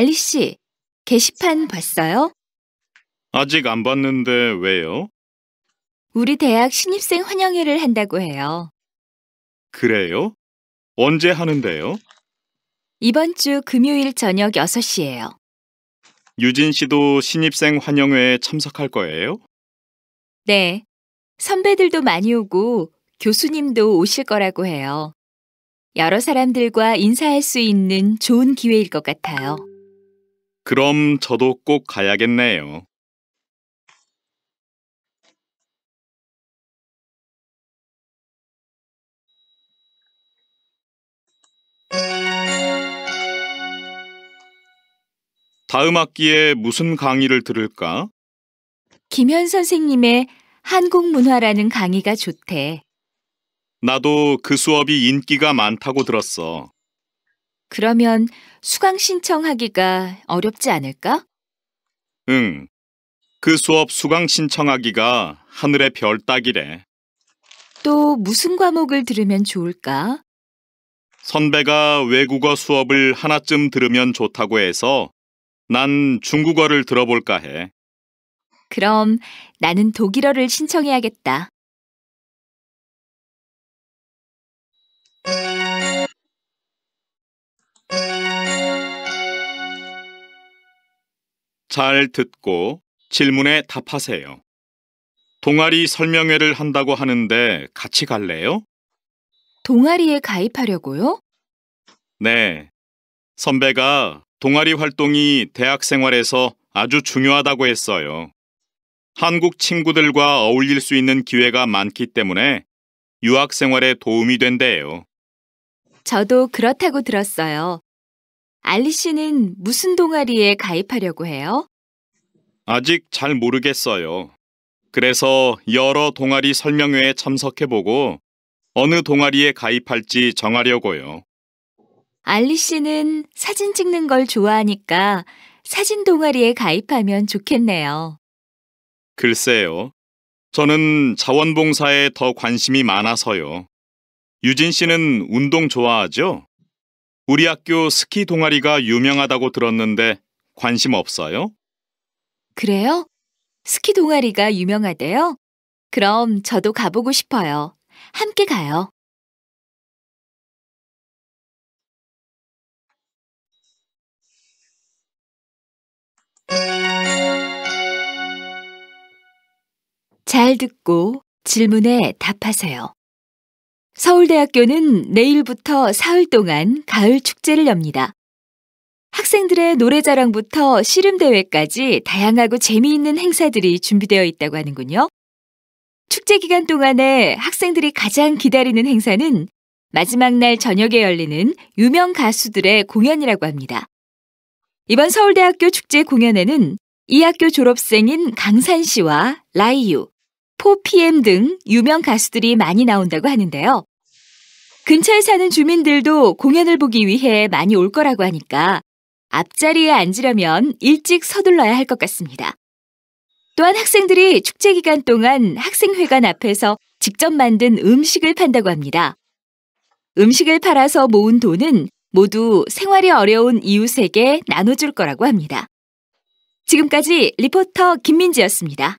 알리 씨, 게시판 봤어요? 아직 안 봤는데 왜요? 우리 대학 신입생 환영회를 한다고 해요. 그래요? 언제 하는데요? 이번 주 금요일 저녁 6시예요. 유진 씨도 신입생 환영회에 참석할 거예요? 네. 선배들도 많이 오고 교수님도 오실 거라고 해요. 여러 사람들과 인사할 수 있는 좋은 기회일 것 같아요. 그럼 저도 꼭 가야겠네요. 다음 학기에 무슨 강의를 들을까? 김현 선생님의 한국 문화라는 강의가 좋대. 나도 그 수업이 인기가 많다고 들었어. 그러면 수강 신청하기가 어렵지 않을까? 응. 그 수업 수강 신청하기가 하늘의 별 따기래. 또 무슨 과목을 들으면 좋을까? 선배가 외국어 수업을 하나쯤 들으면 좋다고 해서 난 중국어를 들어볼까 해. 그럼 나는 독일어를 신청해야겠다. 잘 듣고 질문에 답하세요. 동아리 설명회를 한다고 하는데 같이 갈래요? 동아리에 가입하려고요? 네. 선배가 동아리 활동이 대학 생활에서 아주 중요하다고 했어요. 한국 친구들과 어울릴 수 있는 기회가 많기 때문에 유학 생활에 도움이 된대요. 저도 그렇다고 들었어요. 알리 씨는 무슨 동아리에 가입하려고 해요? 아직 잘 모르겠어요. 그래서 여러 동아리 설명회에 참석해보고 어느 동아리에 가입할지 정하려고요. 알리 씨는 사진 찍는 걸 좋아하니까 사진 동아리에 가입하면 좋겠네요. 글쎄요. 저는 자원봉사에 더 관심이 많아서요. 유진 씨는 운동 좋아하죠? 우리 학교 스키 동아리가 유명하다고 들었는데 관심 없어요? 그래요? 스키 동아리가 유명하대요? 그럼 저도 가보고 싶어요. 함께 가요. 잘 듣고 질문에 답하세요. 서울대학교는 내일부터 사흘 동안 가을 축제를 엽니다. 학생들의 노래자랑부터 씨름대회까지 다양하고 재미있는 행사들이 준비되어 있다고 하는군요. 축제 기간 동안에 학생들이 가장 기다리는 행사는 마지막 날 저녁에 열리는 유명 가수들의 공연이라고 합니다. 이번 서울대학교 축제 공연에는 이 학교 졸업생인 강산 씨와 라이유, 4PM 등 유명 가수들이 많이 나온다고 하는데요. 근처에 사는 주민들도 공연을 보기 위해 많이 올 거라고 하니까 앞자리에 앉으려면 일찍 서둘러야 할 것 같습니다. 또한 학생들이 축제 기간 동안 학생회관 앞에서 직접 만든 음식을 판다고 합니다. 음식을 팔아서 모은 돈은 모두 생활이 어려운 이웃에게 나눠줄 거라고 합니다. 지금까지 리포터 김민지였습니다.